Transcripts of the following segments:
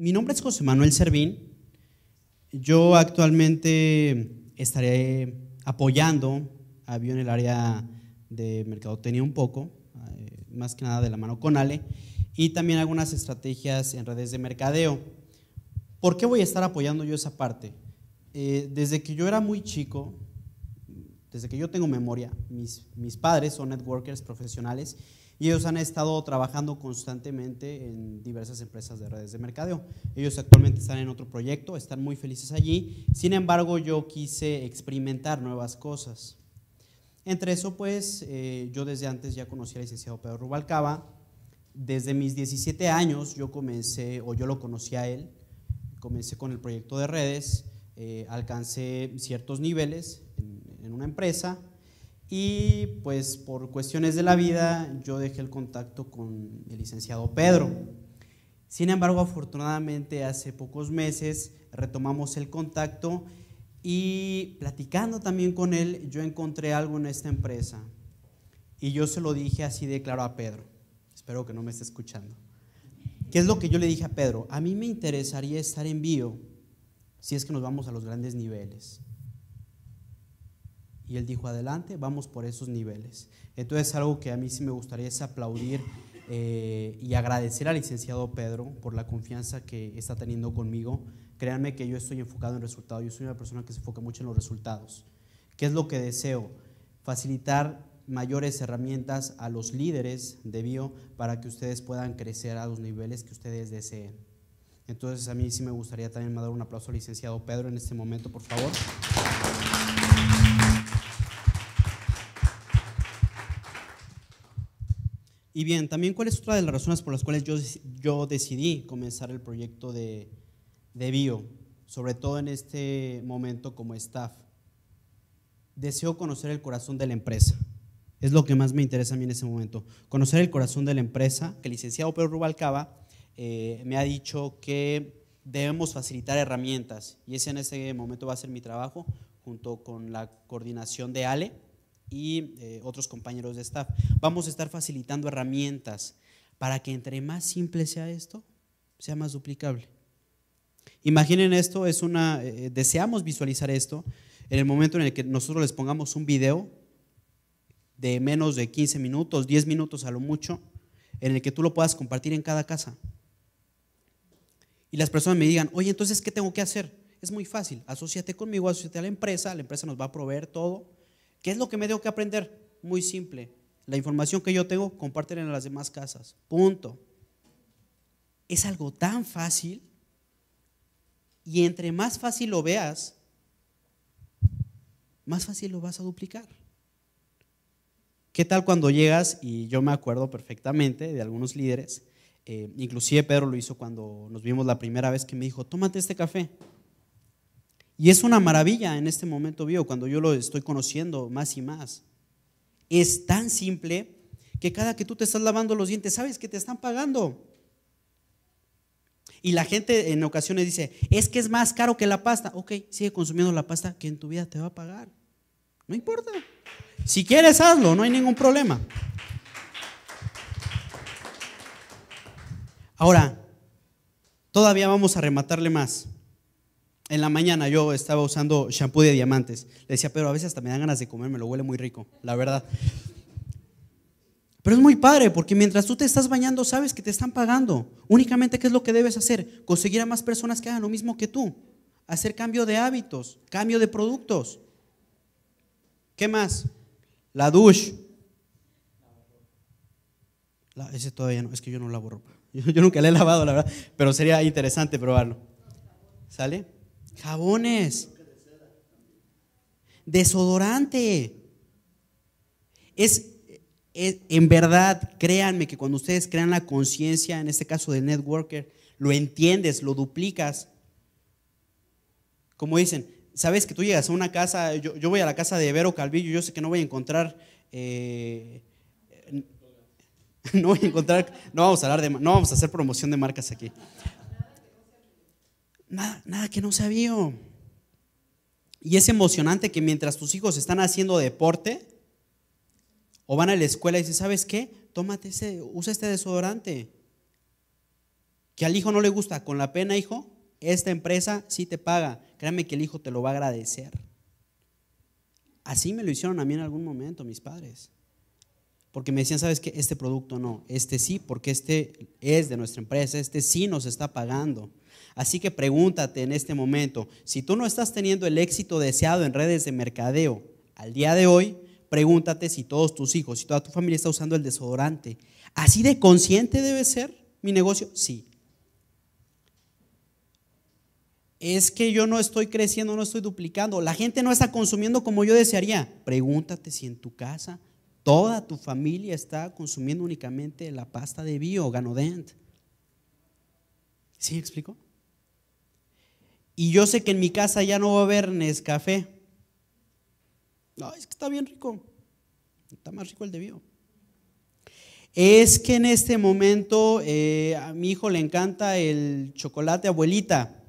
mi nombre es José Manuel Servín. Yo actualmente estaré apoyando a Bio en el área de mercadotecnia un poco, eh, más que nada de la mano con Ale, y también algunas estrategias en redes de mercadeo. ¿Por qué voy a estar apoyando yo esa parte? Eh, desde que yo era muy chico, desde que yo tengo memoria, mis, mis padres son networkers profesionales y ellos han estado trabajando constantemente en diversas empresas de redes de mercadeo. Ellos actualmente están en otro proyecto, están muy felices allí. Sin embargo, yo quise experimentar nuevas cosas. Entre eso, pues, eh, yo desde antes ya conocí al licenciado Pedro Rubalcaba. Desde mis 17 años yo comencé, o yo lo conocí a él, comencé con el proyecto de redes, eh, alcancé ciertos niveles en, en una empresa y pues por cuestiones de la vida yo dejé el contacto con el licenciado Pedro. Sin embargo, afortunadamente hace pocos meses retomamos el contacto y platicando también con él yo encontré algo en esta empresa. Y yo se lo dije así de claro a Pedro. Espero que no me esté escuchando. ¿Qué es lo que yo le dije a Pedro? A mí me interesaría estar en bio si es que nos vamos a los grandes niveles. Y él dijo, adelante, vamos por esos niveles. Entonces, algo que a mí sí me gustaría es aplaudir eh, y agradecer al licenciado Pedro por la confianza que está teniendo conmigo. Créanme que yo estoy enfocado en resultados, yo soy una persona que se enfoca mucho en los resultados. ¿Qué es lo que deseo? Facilitar mayores herramientas a los líderes de bio para que ustedes puedan crecer a los niveles que ustedes deseen. Entonces a mí sí me gustaría también mandar un aplauso al licenciado Pedro en este momento, por favor. Y bien, también cuál es otra de las razones por las cuales yo, decidí comenzar el proyecto de, bio, sobre todo en este momento como staff. Deseo conocer el corazón de la empresa. Es lo que más me interesa a mí en ese momento. Conocer el corazón de la empresa, que el licenciado Pedro Rubalcaba eh, me ha dicho que debemos facilitar herramientas y ese en ese momento va a ser mi trabajo junto con la coordinación de Ale, y eh, otros compañeros de staff. Vamos a estar facilitando herramientas para que entre más simple sea esto, sea más duplicable. Imaginen esto, es una, eh, eh, deseamos visualizar esto en el momento en el que nosotros les pongamos un video de menos de 15 minutos, 10 minutos a lo mucho, en el que tú lo puedas compartir en cada casa. Y las personas me digan, oye, entonces, ¿qué tengo que hacer? Es muy fácil, asociate conmigo, asóciate a la empresa, la empresa nos va a proveer todo, ¿Qué es lo que me tengo que aprender? Muy simple. La información que yo tengo, compártela en las demás casas. Punto. Es algo tan fácil y entre más fácil lo veas, más fácil lo vas a duplicar. ¿Qué tal cuando llegas, y yo me acuerdo perfectamente de algunos líderes, eh, inclusive Pedro lo hizo cuando nos vimos la primera vez que me dijo, tómate este café. Y es una maravilla en este momento vivo, cuando yo lo estoy conociendo más y más. Es tan simple que cada que tú te estás lavando los dientes, sabes que te están pagando. Y la gente en ocasiones dice, es que es más caro que la pasta. Ok, sigue consumiendo la pasta que en tu vida te va a pagar. No importa. Si quieres, hazlo, no hay ningún problema. Ahora, todavía vamos a rematarle más en la mañana yo estaba usando shampoo de diamantes. Le decía, pero a veces hasta me dan ganas de comerme, lo huele muy rico, la verdad. Pero es muy padre porque mientras tú te estás bañando sabes que te están pagando. Únicamente, ¿qué es lo que debes hacer? Conseguir a más personas que hagan lo mismo que tú. Hacer cambio de hábitos, cambio de productos. ¿Qué más? La douche. ese todavía no, es que yo no lavo ropa. Yo, yo nunca la he lavado, la verdad, pero sería interesante probarlo. ¿Sale? Jabones. Desodorante. Es, en verdad, créanme que cuando ustedes crean la conciencia, en este caso del networker, lo entiendes, lo duplicas. Como dicen, sabes que tú llegas a una casa, yo, voy a la casa de Vero Calvillo, yo sé que no voy a encontrar eh, no voy a encontrar, no vamos a hablar de, no vamos a hacer promoción de marcas aquí nada, que no sabía Y es emocionante que mientras tus hijos están haciendo deporte o van a la escuela y dicen, ¿sabes qué? Tómate ese, usa este desodorante. Que al hijo no le gusta, con la pena, hijo, esta empresa sí te paga. Créame que el hijo te lo va a agradecer. Así me lo hicieron a mí en algún momento mis padres. Porque me decían, ¿sabes qué? Este producto no, este sí, porque este es de nuestra empresa, este sí nos está pagando. Así que pregúntate en este momento, si tú no estás teniendo el éxito deseado en redes de mercadeo al día de hoy, pregúntate si todos tus hijos, si toda tu familia está usando el desodorante. ¿Así de consciente debe ser mi negocio? Sí. Es que yo no estoy creciendo, no estoy duplicando. La gente no está consumiendo como yo desearía. Pregúntate si en tu casa toda tu familia está consumiendo únicamente la pasta de bio, Ganodent. ¿Sí explico? y yo sé que en mi casa ya no va a haber Nescafé. No, es que está bien rico. Está más rico el de bio. Es que en este momento eh, a mi hijo le encanta el chocolate abuelita.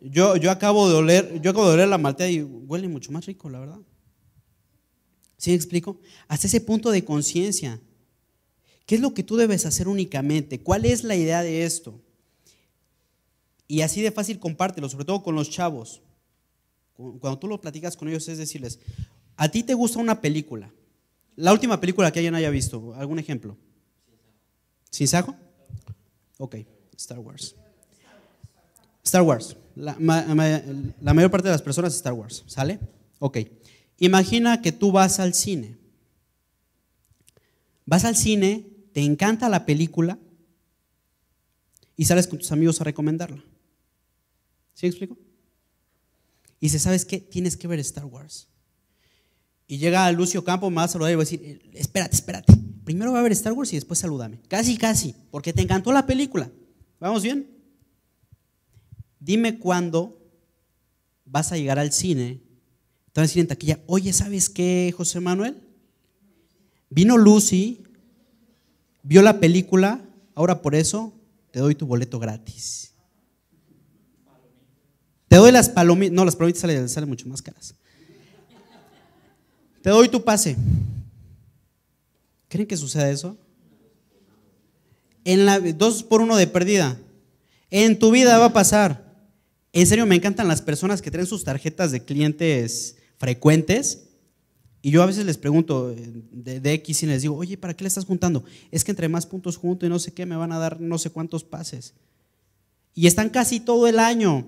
Yo, yo, acabo de oler, yo acabo de la maltea y huele mucho más rico, la verdad. ¿Sí me explico? Hasta ese punto de conciencia. ¿Qué es lo que tú debes hacer únicamente? ¿Cuál es la idea de esto? Y así de fácil compártelo, sobre todo con los chavos. Cuando tú lo platicas con ellos es decirles, a ti te gusta una película. La última película que alguien haya visto, algún ejemplo. ¿Sin saco? Ok, Star Wars. Star Wars. La, la mayor parte de las personas Star Wars, ¿sale? Ok. Imagina que tú vas al cine. Vas al cine, te encanta la película y sales con tus amigos a recomendarla. ¿Sí explico? Y dice, ¿sabes qué? Tienes que ver Star Wars. Y llega Lucio Campo, me va a saludar y va a decir, espérate, espérate. Primero va a ver Star Wars y después salúdame. Casi, casi, porque te encantó la película. ¿Vamos bien? Dime cuándo vas a llegar al cine. Te van a decir en taquilla, oye, ¿sabes qué, José Manuel? Vino Lucy, vio la película, ahora por eso te doy tu boleto gratis. Te doy las palomitas. No, las palomitas salen, mucho más caras. Te doy tu pase. ¿Creen que suceda eso? En la, dos por uno de perdida. En tu vida va a pasar. En serio, me encantan las personas que traen sus tarjetas de clientes frecuentes. Y yo a veces les pregunto eh, de, de, X y les digo, oye, ¿para qué le estás juntando? Es que entre más puntos junto y no sé qué, me van a dar no sé cuántos pases. Y están casi todo el año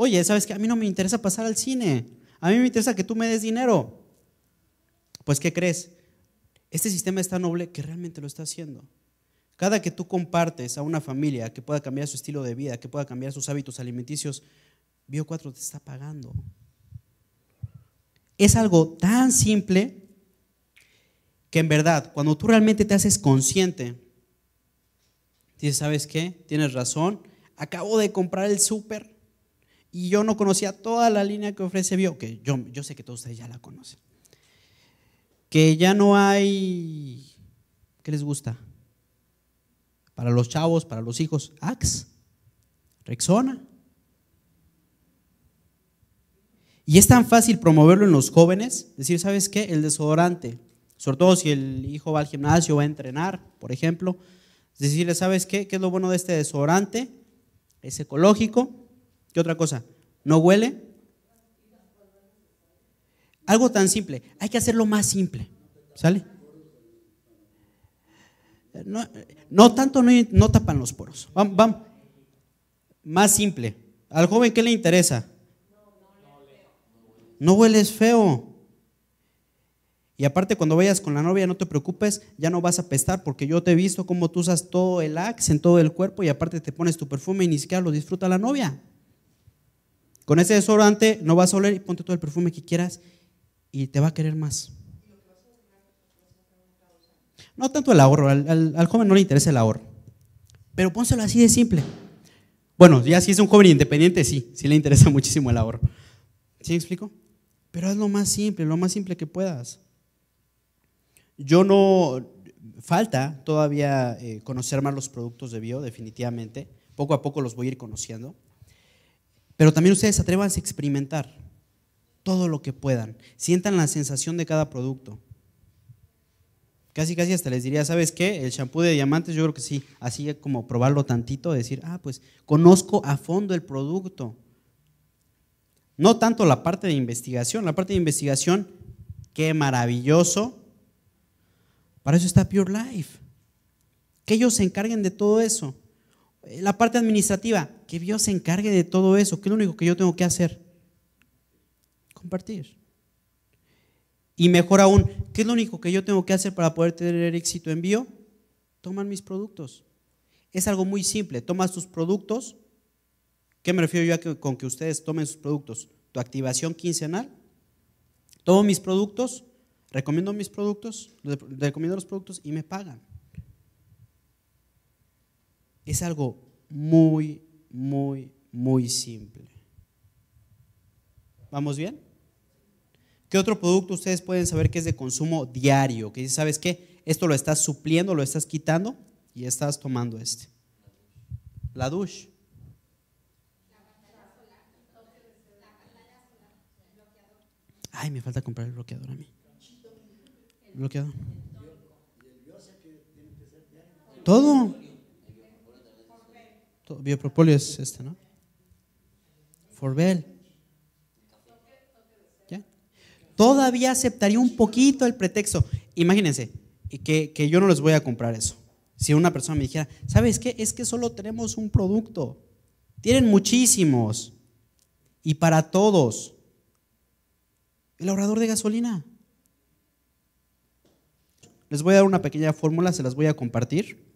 Oye, ¿sabes qué? A mí no me interesa pasar al cine. A mí me interesa que tú me des dinero. Pues, ¿qué crees? Este sistema es tan noble que realmente lo está haciendo. Cada que tú compartes a una familia que pueda cambiar su estilo de vida, que pueda cambiar sus hábitos alimenticios, Bio4 te está pagando. Es algo tan simple que en verdad, cuando tú realmente te haces consciente, dices, ¿sabes qué? Tienes razón, acabo de comprar el súper y yo no conocía toda la línea que ofrece Bio, que yo, yo sé que todos ustedes ya la conocen. Que ya no hay, ¿qué les gusta? Para los chavos, para los hijos, Axe, Rexona. Y es tan fácil promoverlo en los jóvenes, decir, ¿sabes qué? El desodorante, sobre todo si el hijo va al gimnasio, va a entrenar, por ejemplo, decirle, ¿sabes qué? ¿Qué es lo bueno de este desodorante? Es ecológico, otra cosa? ¿No huele? Algo tan simple. Hay que hacerlo más simple. ¿Sale? No, no tanto no, tapan los poros. Vamos, Más simple. Al joven, ¿qué le interesa? No hueles feo. Y aparte, cuando vayas con la novia, no te preocupes, ya no vas a pestar, porque yo te he visto cómo tú usas todo el axe en todo el cuerpo y aparte te pones tu perfume y ni siquiera lo disfruta la novia. Con ese desodorante no vas a oler y ponte todo el perfume que quieras y te va a querer más. No tanto el ahorro, al, joven no le interesa el ahorro. Pero pónselo así de simple. Bueno, ya si es un joven independiente, sí, sí le interesa muchísimo el ahorro. ¿Sí me explico? Pero haz lo más simple, lo más simple que puedas. Yo no, falta todavía eh, conocer más los productos de bio, definitivamente. Poco a poco los voy a ir conociendo. Pero también ustedes atrévanse a experimentar todo lo que puedan. Sientan la sensación de cada producto. Casi, casi hasta les diría, ¿sabes qué? El shampoo de diamantes, yo creo que sí, así como probarlo tantito, decir, ah, pues conozco a fondo el producto. No tanto la parte de investigación, la parte de investigación, qué maravilloso. Para eso está Pure Life. Que ellos se encarguen de todo eso la parte administrativa, que VIO se encargue de todo eso, que es lo único que yo tengo que hacer. Compartir. Y mejor aún, ¿qué es lo único que yo tengo que hacer para poder tener éxito en bio? Toman mis productos. Es algo muy simple, tomas tus productos. ¿Qué me refiero yo a con que ustedes tomen sus productos? Tu activación quincenal. Tomo mis productos, recomiendo mis productos, recomiendo los productos y me pagan es algo muy, muy, muy simple. ¿Vamos bien? ¿Qué otro producto ustedes pueden saber que es de consumo diario? Que sabes qué, esto lo estás supliendo, lo estás quitando y estás tomando este. La douche. Ay, me falta comprar el bloqueador a mí. Bloqueador. Todo. Biopropolio es este, ¿no? Forbel. Todavía aceptaría un poquito el pretexto. Imagínense que, que yo no les voy a comprar eso. Si una persona me dijera, ¿sabes qué? Es que solo tenemos un producto. Tienen muchísimos. Y para todos. El ahorrador de gasolina. Les voy a dar una pequeña fórmula, se las voy a compartir.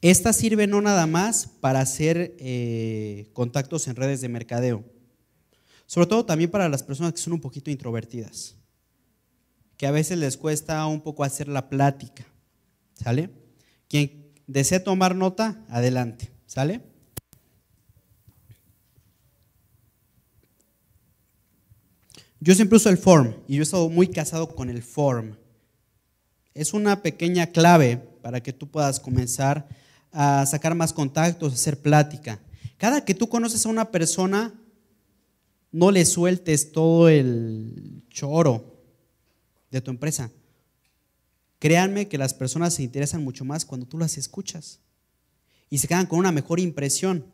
Esta sirve no nada más para hacer eh, contactos en redes de mercadeo, sobre todo también para las personas que son un poquito introvertidas, que a veces les cuesta un poco hacer la plática, ¿sale? Quien desee tomar nota, adelante, ¿sale? Yo siempre uso el form y yo he estado muy casado con el form. Es una pequeña clave para que tú puedas comenzar a sacar más contactos, hacer plática. Cada que tú conoces a una persona, no le sueltes todo el choro de tu empresa. Créanme que las personas se interesan mucho más cuando tú las escuchas y se quedan con una mejor impresión.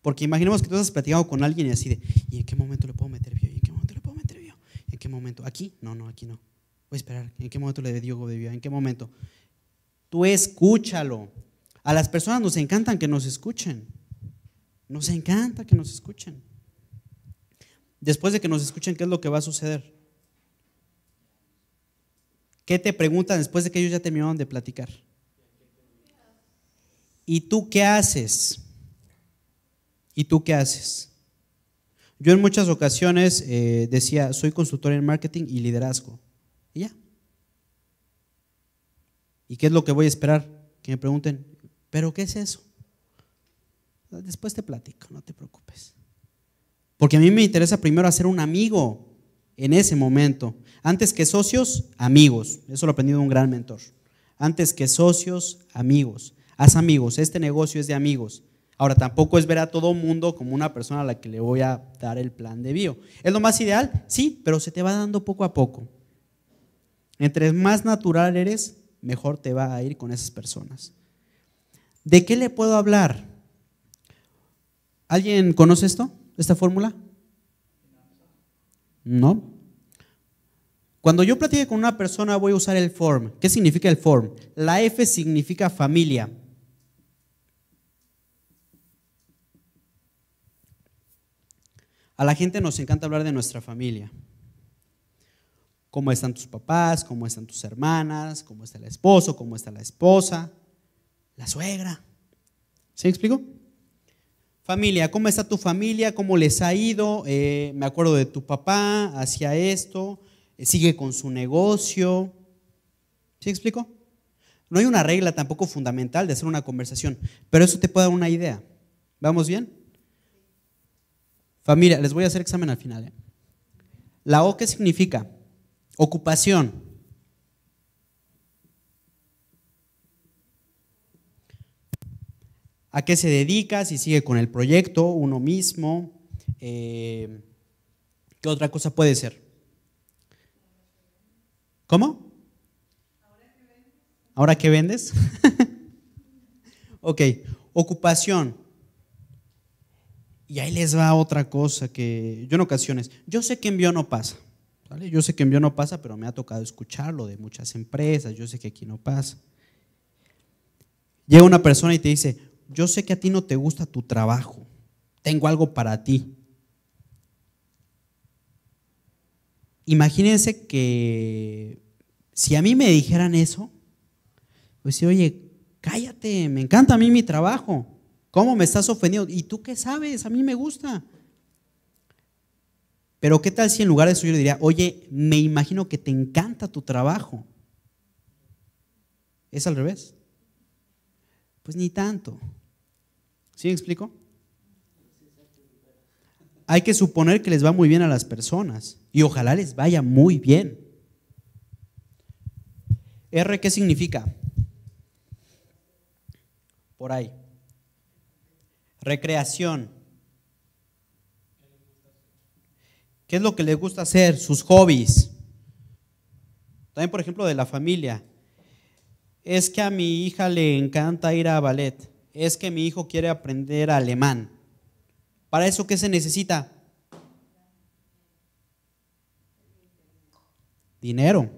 Porque imaginemos que tú has platicado con alguien y así de, ¿y en qué momento le puedo meter bio? ¿Y en qué momento le puedo meter bio? en qué momento? ¿Aquí? No, no, aquí no. Voy a esperar. ¿En qué momento le digo de bio? ¿En qué momento? Tú escúchalo. A las personas nos encantan que nos escuchen. Nos encanta que nos escuchen. Después de que nos escuchen, ¿qué es lo que va a suceder? ¿Qué te preguntan después de que ellos ya terminaron de platicar? ¿Y tú qué haces? ¿Y tú qué haces? Yo en muchas ocasiones eh, decía, soy consultor en marketing y liderazgo. Y ya. ¿Y qué es lo que voy a esperar? Que me pregunten, ¿Pero qué es eso? Después te platico, no te preocupes. Porque a mí me interesa primero hacer un amigo en ese momento. Antes que socios, amigos. Eso lo aprendí de un gran mentor. Antes que socios, amigos. Haz amigos. Este negocio es de amigos. Ahora, tampoco es ver a todo mundo como una persona a la que le voy a dar el plan de bio. ¿Es lo más ideal? Sí, pero se te va dando poco a poco. Entre más natural eres, mejor te va a ir con esas personas. ¿De qué le puedo hablar? ¿Alguien conoce esto? ¿Esta fórmula? No. Cuando yo platique con una persona voy a usar el form. ¿Qué significa el form? La F significa familia. A la gente nos encanta hablar de nuestra familia. ¿Cómo están tus papás? ¿Cómo están tus hermanas? ¿Cómo está el esposo? ¿Cómo está la esposa? la suegra. ¿Sí explico? Familia, ¿cómo está tu familia? ¿Cómo les ha ido? Eh, me acuerdo de tu papá, hacía esto, eh, sigue con su negocio. ¿Sí explico? No hay una regla tampoco fundamental de hacer una conversación, pero eso te puede dar una idea. ¿Vamos bien? Familia, les voy a hacer examen al final. ¿eh? La O, ¿qué significa? Ocupación. a qué se dedica, si sigue con el proyecto, uno mismo, eh, qué otra cosa puede ser. ¿Cómo? ¿Ahora qué vendes? ok, ocupación. Y ahí les va otra cosa que yo en ocasiones, yo sé que envío no pasa, yo sé que envío no pasa, pero me ha tocado escucharlo de muchas empresas, yo sé que aquí no pasa. Llega una persona y te dice, yo sé que a ti no te gusta tu trabajo, tengo algo para ti. Imagínense que si a mí me dijeran eso, pues oye, cállate, me encanta a mí mi trabajo, ¿cómo me estás ofendiendo? ¿Y tú qué sabes? A mí me gusta. Pero ¿qué tal si en lugar de eso yo le diría, oye, me imagino que te encanta tu trabajo? Es al revés. Pues ni tanto. ¿Sí me explico? Hay que suponer que les va muy bien a las personas y ojalá les vaya muy bien. R, ¿qué significa? Por ahí. Recreación. ¿Qué es lo que les gusta hacer? Sus hobbies. También, por ejemplo, de la familia es que a mi hija le encanta ir a ballet, es que mi hijo quiere aprender alemán. ¿Para eso qué se necesita? Dinero.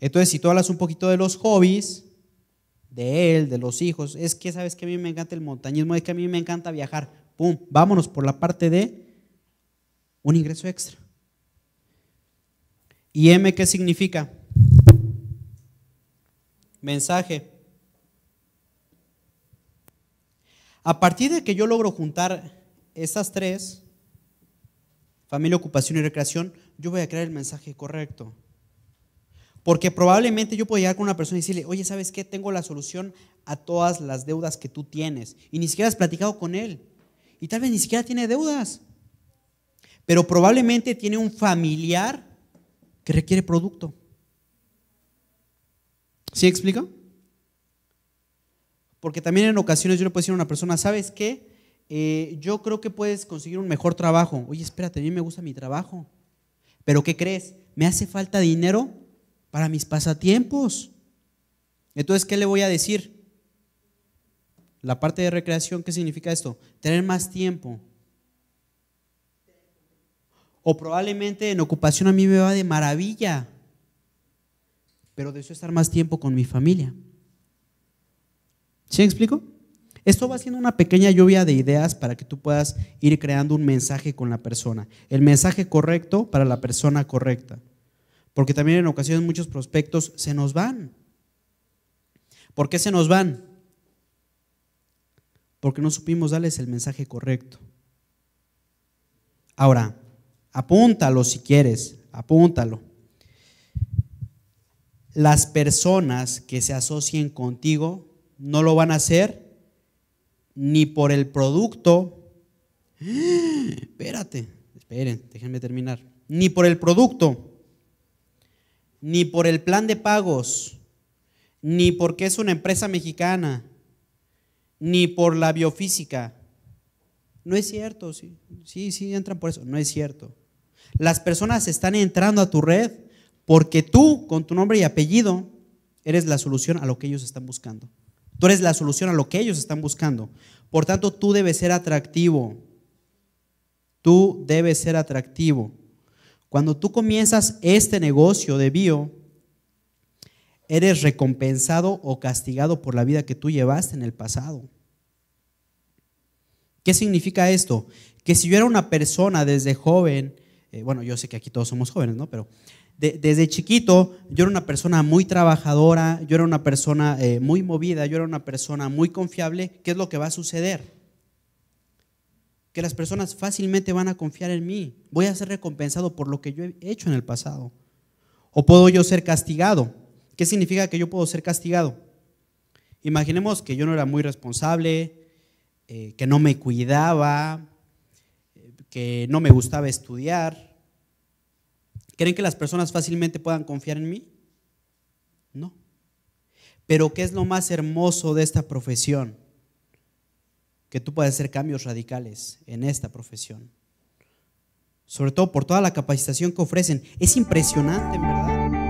Entonces, si tú hablas un poquito de los hobbies, de él, de los hijos, es que sabes que a mí me encanta el montañismo, es que a mí me encanta viajar, ¡pum! Vámonos por la parte de un ingreso extra. ¿Y M qué significa? mensaje. A partir de que yo logro juntar esas tres, familia, ocupación y recreación, yo voy a crear el mensaje correcto. Porque probablemente yo pueda llegar con una persona y decirle, oye, ¿sabes qué? Tengo la solución a todas las deudas que tú tienes. Y ni siquiera has platicado con él. Y tal vez ni siquiera tiene deudas. Pero probablemente tiene un familiar que requiere producto. ¿Sí explico? Porque también en ocasiones yo le puedo decir a una persona, ¿sabes qué? Eh, yo creo que puedes conseguir un mejor trabajo. Oye, espérate, a mí me gusta mi trabajo. Pero ¿qué crees? Me hace falta dinero para mis pasatiempos. Entonces, ¿qué le voy a decir? La parte de recreación, ¿qué significa esto? Tener más tiempo. O probablemente en ocupación a mí me va de maravilla pero deseo estar más tiempo con mi familia. ¿Sí me explico? Esto va siendo una pequeña lluvia de ideas para que tú puedas ir creando un mensaje con la persona. El mensaje correcto para la persona correcta. Porque también en ocasiones muchos prospectos se nos van. ¿Por qué se nos van? Porque no supimos darles el mensaje correcto. Ahora, apúntalo si quieres, apúntalo las personas que se asocien contigo no lo van a hacer ni por el producto. Espérate, esperen, déjenme terminar. Ni por el producto, ni por el plan de pagos, ni porque es una empresa mexicana, ni por la biofísica. No es cierto, sí, sí, sí, entran por eso. No es cierto. Las personas están entrando a tu red porque tú, con tu nombre y apellido, eres la solución a lo que ellos están buscando. Tú eres la solución a lo que ellos están buscando. Por tanto, tú debes ser atractivo. Tú debes ser atractivo. Cuando tú comienzas este negocio de bio, eres recompensado o castigado por la vida que tú llevaste en el pasado. ¿Qué significa esto? Que si yo era una persona desde joven, eh, bueno, yo sé que aquí todos somos jóvenes, ¿no? Pero desde chiquito yo era una persona muy trabajadora, yo era una persona eh, muy movida, yo era una persona muy confiable, ¿qué es lo que va a suceder? Que las personas fácilmente van a confiar en mí, voy a ser recompensado por lo que yo he hecho en el pasado. O puedo yo ser castigado. ¿Qué significa que yo puedo ser castigado? Imaginemos que yo no era muy responsable, eh, que no me cuidaba, eh, que no me gustaba estudiar, ¿Creen que las personas fácilmente puedan confiar en mí? No. Pero ¿qué es lo más hermoso de esta profesión? Que tú puedes hacer cambios radicales en esta profesión. Sobre todo por toda la capacitación que ofrecen. Es impresionante, verdad.